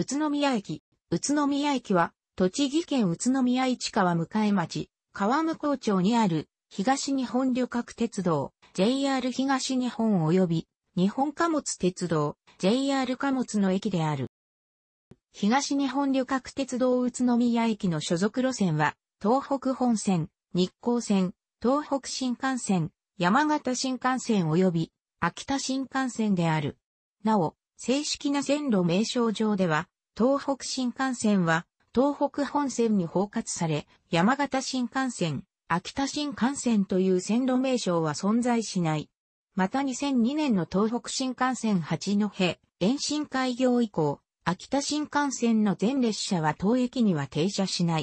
宇都宮駅。宇都宮駅は、栃木県宇都宮市川向町、川向町にある、東日本旅客鉄道、JR 東日本及び、日本貨物鉄道、JR 貨物の駅である。東日本旅客鉄道宇都宮駅の所属路線は、東北本線、日光線、東北新幹線、山形新幹線及び、秋田新幹線である。なお、正式な線路名称上では、東北新幹線は、東北本線に包括され、山形新幹線、秋田新幹線という線路名称は存在しない。また2002年の東北新幹線八戸、延伸開業以降、秋田新幹線の全列車は当駅には停車しない。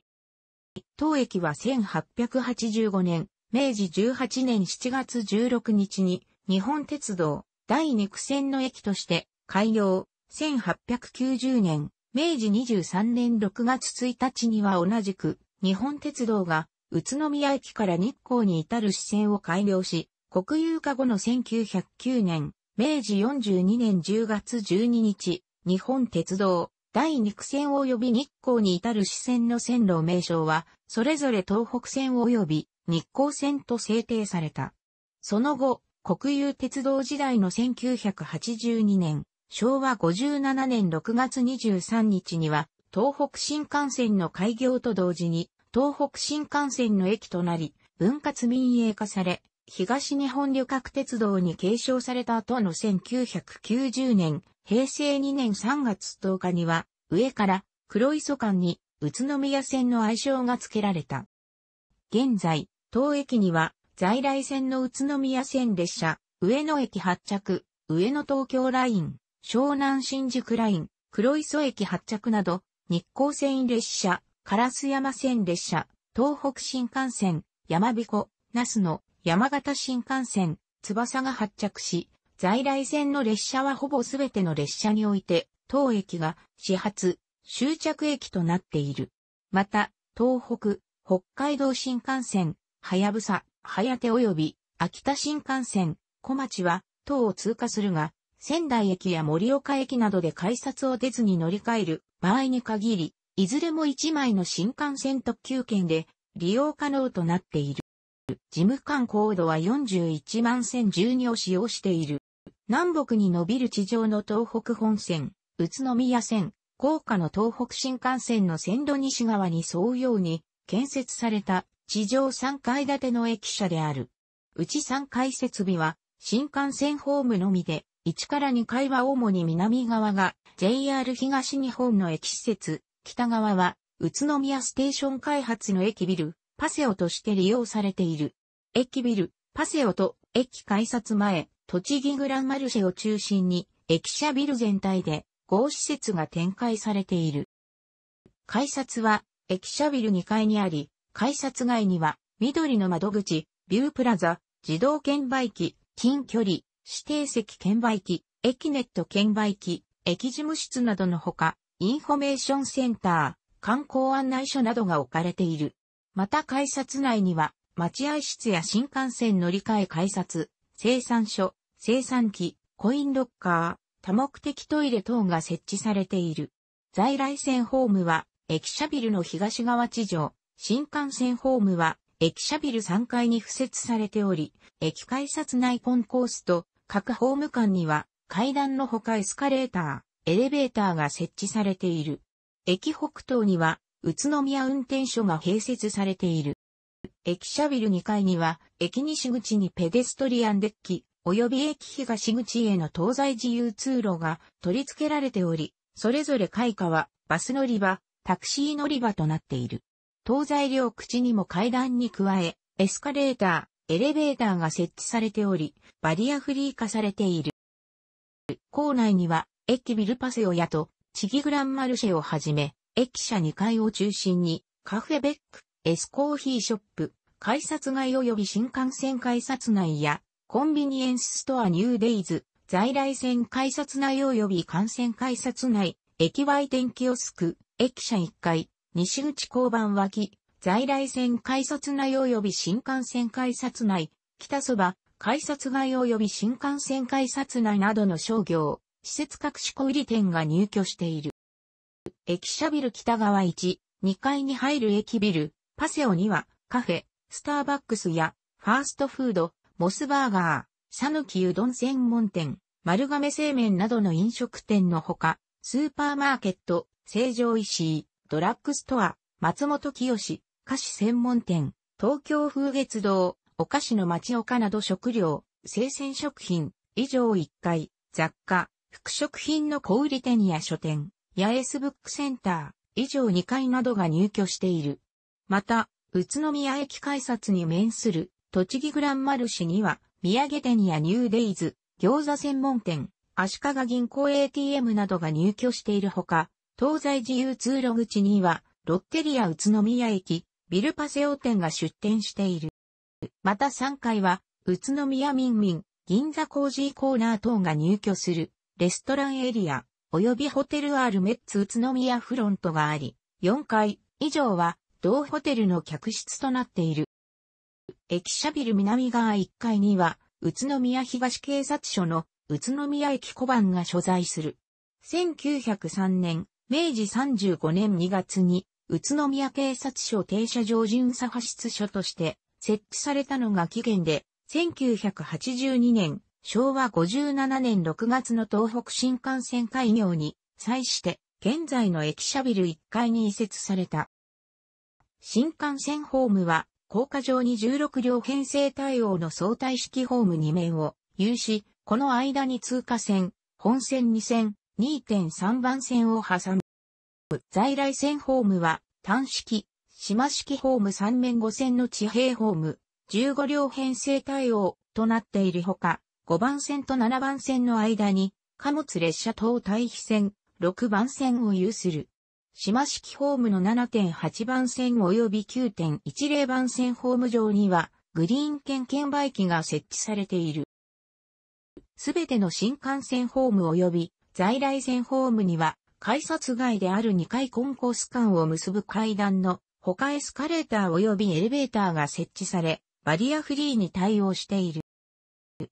当駅は1885年、明治18年7月16日に日本鉄道第2区線の駅として開業、1890年、明治23年6月1日には同じく、日本鉄道が、宇都宮駅から日光に至る支線を改良し、国有化後の1909年、明治42年10月12日、日本鉄道、第2区線及び日光に至る支線の線路名称は、それぞれ東北線及び日光線と制定された。その後、国有鉄道時代の1982年、昭和57年6月23日には、東北新幹線の開業と同時に、東北新幹線の駅となり、分割民営化され、東日本旅客鉄道に継承された後の1990年、平成2年3月10日には、上から黒磯間に宇都宮線の愛称が付けられた。現在、当駅には在来線の宇都宮線列車、上野駅発着、上野東京ライン、湘南新宿ライン、黒磯駅発着など、日光線列車、烏山線列車、東北新幹線、山彦、那須の山形新幹線、翼が発着し、在来線の列車はほぼすべての列車において、当駅が始発、終着駅となっている。また、東北、北海道新幹線、はやぶさ、はやて及び、秋田新幹線、小町は、等を通過するが、仙台駅や盛岡駅などで改札を出ずに乗り換える場合に限り、いずれも1枚の新幹線特急券で利用可能となっている。事務官コードは41万線12を使用している。南北に伸びる地上の東北本線、宇都宮線、高架の東北新幹線の線路西側に沿うように建設された地上3階建ての駅舎である。うち3階設備は新幹線ホームのみで1から2階は主に南側が JR 東日本の駅施設、北側は宇都宮ステーション開発の駅ビル、パセオとして利用されている。駅ビル、パセオと駅改札前、栃木グランマルシェを中心に駅舎ビル全体で合施設が展開されている。改札は駅舎ビル2階にあり、改札外には緑の窓口、ビュープラザ、自動券売機、近距離、指定席券売機、駅ネット券売機、駅事務室などのほか、インフォメーションセンター、観光案内所などが置かれている。また改札内には、待合室や新幹線乗り換え改札、生産所、生産機、コインロッカー、多目的トイレ等が設置されている。在来線ホームは、駅舎ビルの東側地上、新幹線ホームは、駅舎ビル3階に付設されており、駅改札内コンコースと各ホーム間には階段のほかエスカレーター、エレベーターが設置されている。駅北東には宇都宮運転所が併設されている。駅舎ビル2階には駅西口にペデストリアンデッキ及び駅東口への東西自由通路が取り付けられており、それぞれ開花はバス乗り場、タクシー乗り場となっている。東西両口にも階段に加え、エスカレータエレベーターが設置されており、バリアフリー化されている。校内には、駅ビルパセオヤと、チギグランマルシェをはじめ、駅舎2階を中心に、カフェベック、エスコーヒーショップ、改札街及び新幹線改札内や、コンビニエンスストアニューデイズ、在来線改札内及び幹線改札内、駅売店キオスク、駅舎1階、西口交番脇、在来線改札内及び新幹線改札内、北そば、改札外及び新幹線改札内などの商業、施設各種小売店が入居している。駅舎ビル北側1、2階に入る駅ビル、パセオには、カフェ、スターバックスや、ファーストフード、モスバーガー、サヌキうどん専門店、丸亀製麺などの飲食店のほか、スーパーマーケット、成城石井、ドラッグストア、松本清、菓子専門店、東京風月堂、お菓子の町岡など食料、生鮮食品、以上1階、雑貨、副食品の小売店や書店、八重洲ブックセンター、以上2階などが入居している。また、宇都宮駅改札に面する、栃木グランマル市には、土産店やニューデイズ、餃子専門店、足利銀行 ATM などが入居しているほか、東西自由通路口には、ロッテリア宇都宮駅、ビルパセオ店が出店している。また3階は、宇都宮民民、銀座コージーコーナー等が入居する、レストランエリア、及びホテルアールメッツ宇都宮フロントがあり、4階以上は、同ホテルの客室となっている。駅舎ビル南側1階には、宇都宮東警察署の宇都宮駅小判が所在する。1903年、明治35年2月に宇都宮警察署停車場巡査派出所として設置されたのが起源で、1982年、昭和57年6月の東北新幹線開業に際して、現在の駅舎ビル1階に移設された。新幹線ホームは、高架上に16両編成対応の相対式ホーム2面を有し、この間に通過線、本線2線、2.3番線を挟む。在来線ホームは、単式、島式ホーム3面5線の地平ホーム、15両編成対応となっているほか、5番線と7番線の間に、貨物列車等対比線、6番線を有する。島式ホームの7.8番線及び9.10番線ホーム上には、グリーン券券売機が設置されている。すべての新幹線ホーム及び在来線ホームには、改札外である2階コンコース間を結ぶ階段の他エスカレーター及びエレベーターが設置され、バリアフリーに対応している。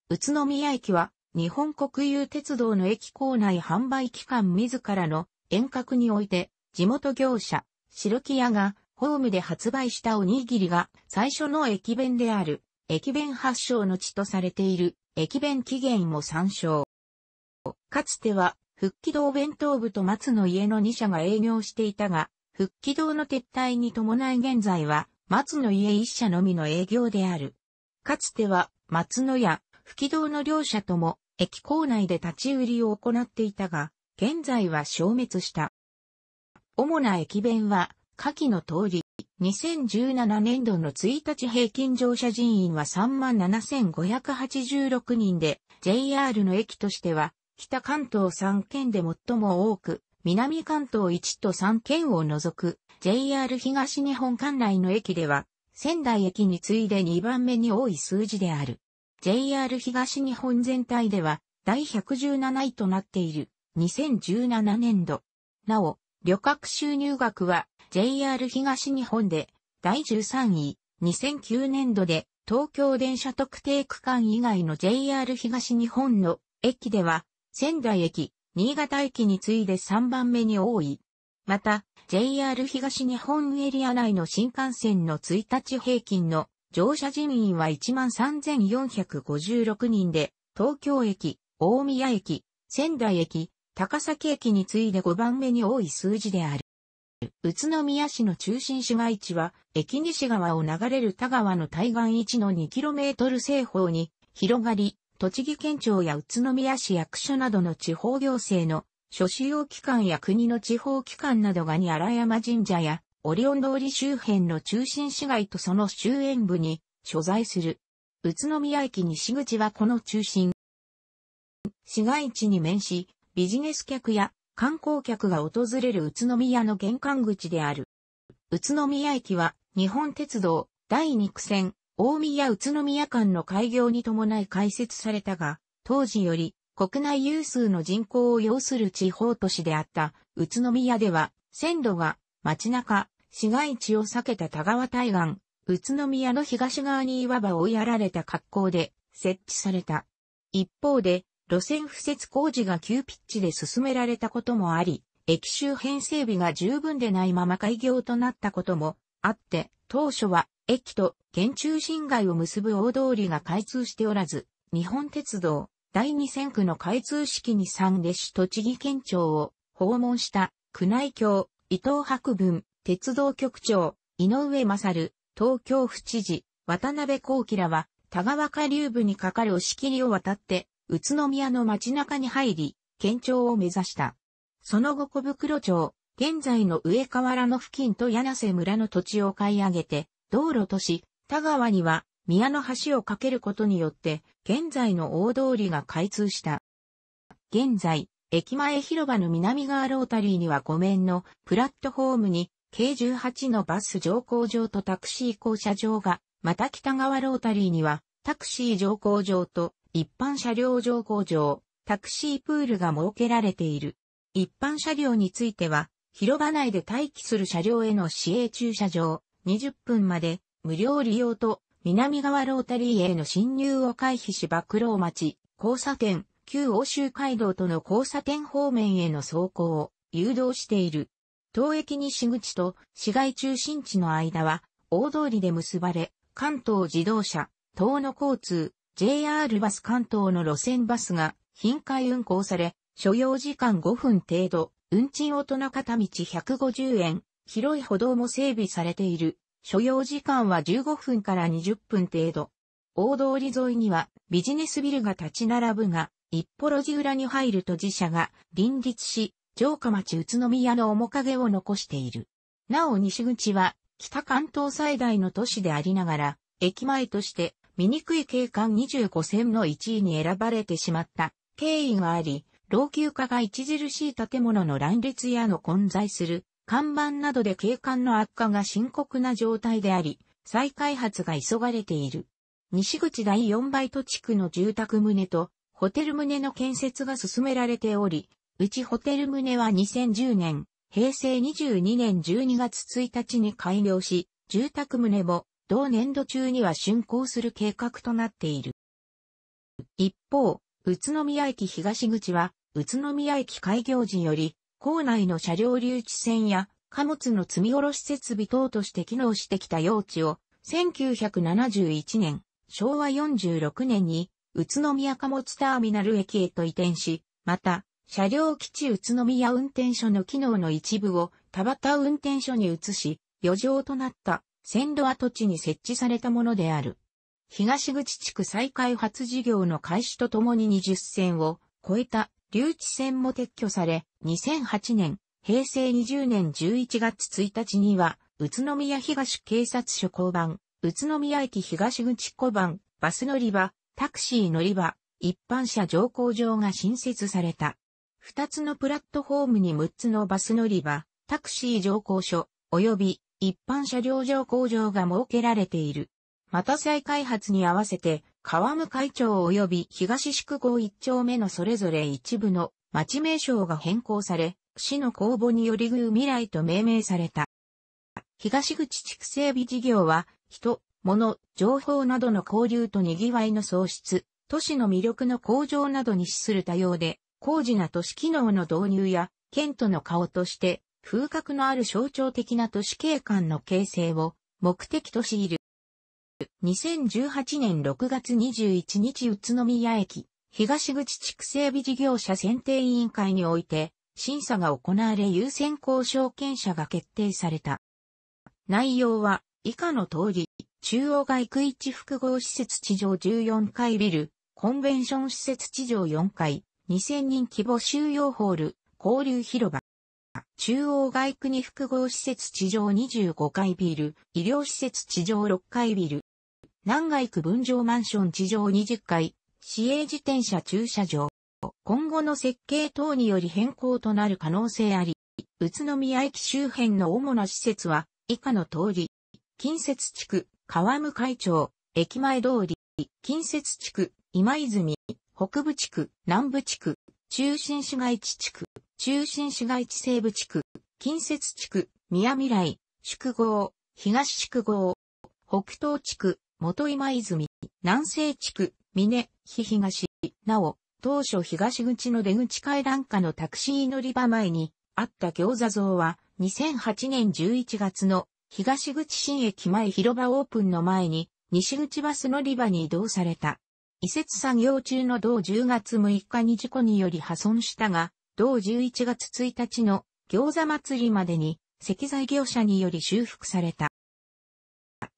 宇都宮駅は日本国有鉄道の駅構内販売機関自らの遠隔において地元業者、白木屋がホームで発売したおにぎりが最初の駅弁である駅弁発祥の地とされている駅弁起源も参照。かつては復帰堂弁当部と松の家の2社が営業していたが、復帰堂の撤退に伴い現在は、松の家1社のみの営業である。かつては、松の家、復帰堂の両社とも、駅構内で立ち売りを行っていたが、現在は消滅した。主な駅弁は、下記の通り、2017年度の1日平均乗車人員は37,586人で、JR の駅としては北関東3県で最も多く、南関東1都3県を除く JR 東日本管内の駅では、仙台駅に次いで2番目に多い数字である。JR 東日本全体では、第117位となっている、2017年度。なお、旅客収入額は、JR 東日本で、第13位、2009年度で、東京電車特定区間以外の JR 東日本の駅では、仙台駅、新潟駅に次いで3番目に多い。また、JR 東日本エリア内の新幹線の1日平均の乗車人員は13,456人で、東京駅、大宮駅、仙台駅、高崎駅に次いで5番目に多い数字である。宇都宮市の中心市街地は、駅西側を流れる田川の対岸1の 2km 西方に広がり、栃木県庁や宇都宮市役所などの地方行政の諸主要機関や国の地方機関などがに荒山神社やオリオン通り周辺の中心市街とその周辺部に所在する。宇都宮駅西口はこの中心。市街地に面し、ビジネス客や観光客が訪れる宇都宮の玄関口である。宇都宮駅は日本鉄道第2区線大宮宇都宮間の開業に伴い開設されたが、当時より国内有数の人口を要する地方都市であった宇都宮では、線路が街中、市街地を避けた田川対岸、宇都宮の東側に岩場を追いやられた格好で設置された。一方で、路線敷設工事が急ピッチで進められたこともあり、駅周辺整備が十分でないまま開業となったこともあって、当初は駅と県中心街を結ぶ大通りが開通しておらず、日本鉄道第二線区の開通式に参列し栃木県庁を訪問した宮内庁、伊藤博文、鉄道局長、井上勝、東京府知事、渡辺幸喜らは、田川下流部にかかる押切を渡って、宇都宮の街中に入り、県庁を目指した。その後小袋町、現在の上河原の付近と柳瀬村の土地を買い上げて、道路とし、田川には宮の橋を架けることによって、現在の大通りが開通した。現在、駅前広場の南側ロータリーには5面のプラットフォームに、k 18のバス乗降場とタクシー降車場が、また北側ロータリーには、タクシー乗降場と一般車両乗降場、タクシープールが設けられている。一般車両については、広場内で待機する車両への市営駐車場、20分まで無料利用と南側ロータリーへの侵入を回避し爆浪町、交差点、旧欧州街道との交差点方面への走行を誘導している。東駅西口と市街中心地の間は大通りで結ばれ、関東自動車、東の交通、JR バス関東の路線バスが頻回運行され、所要時間5分程度、運賃大人片道150円、広い歩道も整備されている。所要時間は15分から20分程度。大通り沿いにはビジネスビルが立ち並ぶが、一歩路地裏に入ると自社が林立し、城下町宇都宮の面影を残している。なお西口は北関東最大の都市でありながら、駅前として醜い景観25線の1位に選ばれてしまった経緯があり、老朽化が著しい建物の乱立やの混在する看板などで景観の悪化が深刻な状態であり、再開発が急がれている。西口第4バイト地区の住宅棟とホテル棟の建設が進められており、うちホテル棟は2010年、平成22年12月1日に開業し、住宅棟も同年度中には竣工する計画となっている。一方、宇都宮駅東口は、宇都宮駅開業時より、構内の車両留置線や貨物の積み下ろし設備等として機能してきた用地を、1971年、昭和46年に、宇都宮貨物ターミナル駅へと移転し、また、車両基地宇都宮運転所の機能の一部を田端運転所に移し、余剰となった線路跡地に設置されたものである。東口地区再開発事業の開始とともに20線を超えた留置線も撤去され、2008年、平成20年11月1日には、宇都宮東警察署交番、宇都宮駅東口交番、バス乗り場、タクシー乗り場、一般車乗降場が新設された。二つのプラットフォームに6つのバス乗り場、タクシー乗降所、及び一般車両乗降場が設けられている。また再開発に合わせて、川向会長及び東宿号一丁目のそれぞれ一部の町名称が変更され、市の公募により宮未来と命名された。東口地区整備事業は、人、物、情報などの交流と賑わいの創出、都市の魅力の向上などに資する多様で、高次な都市機能の導入や、県との顔として、風格のある象徴的な都市景観の形成を目的としている。2018年6月21日宇都宮駅、東口地区整備事業者選定委員会において、審査が行われ優先交渉権者が決定された。内容は、以下の通り、中央外区一複合施設地上14階ビル、コンベンション施設地上4階、2000人規模収容ホール、交流広場。中央外区に複合施設地上25階ビル、医療施設地上6階ビル。南外区分譲マンション地上20階、市営自転車駐車場。今後の設計等により変更となる可能性あり、宇都宮駅周辺の主な施設は、以下の通り、近接地区、川向町、駅前通り、近接地区、今泉、北部地区、南部地区、中心市街地地区、中心市街地西部地区、近接地区、宮未来、宿郷、東宿郷、北東地区、元今泉、南西地区、峰、日東、なお、当初東口の出口階段下のタクシー乗り場前にあった餃子像は2008年11月の東口新駅前広場オープンの前に西口バス乗り場に移動された。移設作業中の同10月6日に事故により破損したが、同11月1日の餃子祭りまでに石材業者により修復された。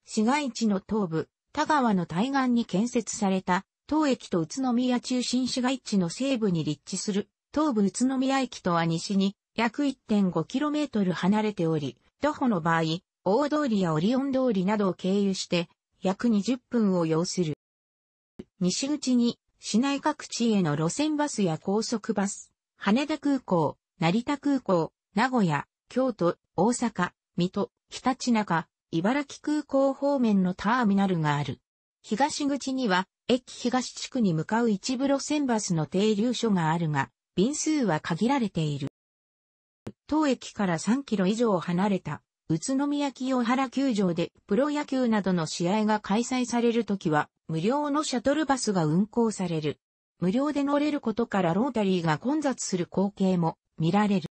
市街地の東部、田川の対岸に建設された、当駅と宇都宮中心市街地の西部に立地する、東武宇都宮駅とは西に約 1.5km 離れており、徒歩の場合、大通りやオリオン通りなどを経由して約20分を要する。西口に市内各地への路線バスや高速バス、羽田空港、成田空港、名古屋、京都、大阪、水戸、ひたちなか、茨城空港方面のターミナルがある。東口には、駅東地区に向かう一部路線バスの停留所があるが、便数は限られている。当駅から3キロ以上離れた、宇都宮清原球場でプロ野球などの試合が開催されるときは、無料のシャトルバスが運行される。無料で乗れることからロータリーが混雑する光景も見られる。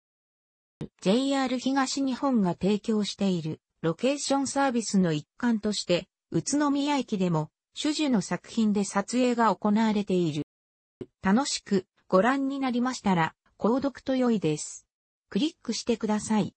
JR 東日本が提供しているロケーションサービスの一環として、宇都宮駅でも、主樹の作品で撮影が行われている。楽しくご覧になりましたら、購読と良いです。クリックしてください。